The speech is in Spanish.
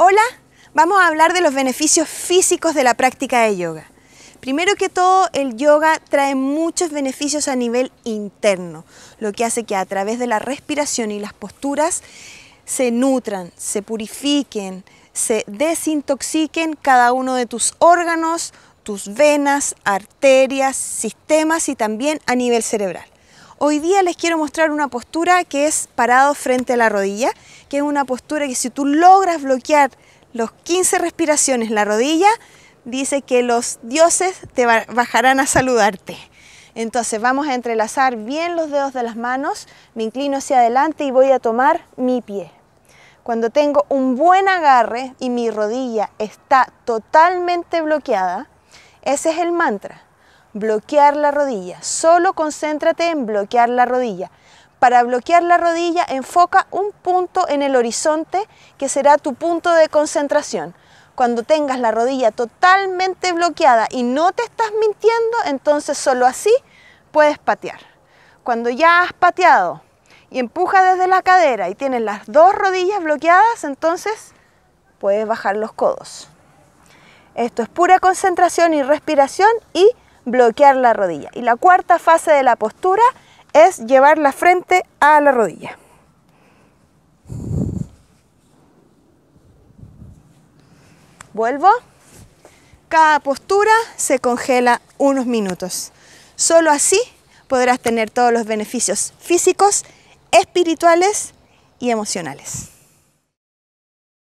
Hola, vamos a hablar de los beneficios físicos de la práctica de yoga. Primero que todo, el yoga trae muchos beneficios a nivel interno, lo que hace que a través de la respiración y las posturas se nutran, se purifiquen, se desintoxiquen cada uno de tus órganos, tus venas, arterias, sistemas y también a nivel cerebral. Hoy día les quiero mostrar una postura que es parado frente a la rodilla, que es una postura que si tú logras bloquear los 15 respiraciones la rodilla, dice que los dioses te bajarán a saludarte. Entonces vamos a entrelazar bien los dedos de las manos, me inclino hacia adelante y voy a tomar mi pie. Cuando tengo un buen agarre y mi rodilla está totalmente bloqueada, ese es el mantra bloquear la rodilla. Solo concéntrate en bloquear la rodilla. Para bloquear la rodilla, enfoca un punto en el horizonte que será tu punto de concentración. Cuando tengas la rodilla totalmente bloqueada y no te estás mintiendo, entonces solo así puedes patear. Cuando ya has pateado y empuja desde la cadera y tienes las dos rodillas bloqueadas, entonces puedes bajar los codos. Esto es pura concentración y respiración y bloquear la rodilla. Y la cuarta fase de la postura es llevar la frente a la rodilla. Vuelvo. Cada postura se congela unos minutos. Solo así podrás tener todos los beneficios físicos, espirituales y emocionales.